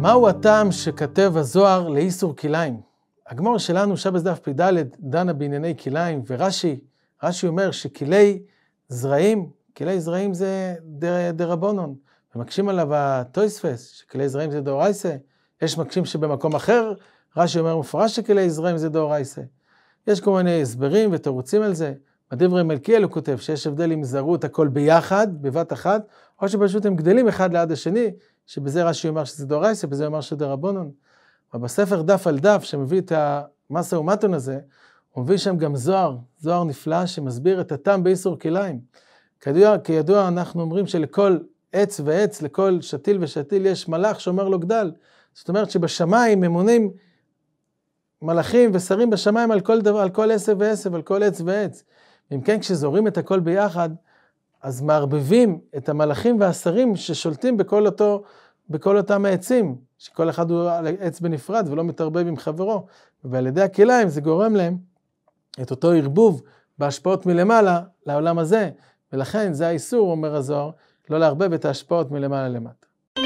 מהו הטעם שכתב הזוהר לאיסור כליים? הגמור שלנו, שבס דף פ"ד, דנה בענייני כליים, ורש"י, רש"י אומר שכלי זרעים, כלי זרעים זה דרבונון, ומקשים עליו הטויספס, שכלי זרעים זה דאורייסה. יש מקשים שבמקום אחר, רש"י אומר מפורש שכלי זרעים זה דאורייסה. יש כל מיני הסברים ותירוצים על זה. בדברי מלכיאל הוא כותב שיש הבדל אם זרו את הכל ביחד, בבת אחת, או שפשוט הם גדלים אחד ליד השני, שבזה רש"י אומר שזה דורייסה, בזה אומר שזה דרבנון. אבל בספר דף על דף, שמביא את המסה ומתון הזה, הוא מביא שם גם זוהר, זוהר נפלא, שמסביר את הטעם באיסור כליים. כידוע, כידוע, אנחנו אומרים שלכל עץ ועץ, לכל שתיל ושתיל, יש מלאך שאומר לו גדל. זאת אומרת שבשמיים ממונים מלאכים ושרים בשמיים על כל דבר, על כל עשב ועשב, על כל עץ ועץ. אם כן, כשזורים את הכל ביחד, אז מערבבים את המלאכים והשרים ששולטים בכל, אותו, בכל אותם העצים, שכל אחד הוא על עץ בנפרד ולא מתערבב עם חברו, ועל ידי הכליים זה גורם להם את אותו ערבוב בהשפעות מלמעלה לעולם הזה, ולכן זה האיסור, אומר הזוהר, לא לערבב את ההשפעות מלמעלה למטה.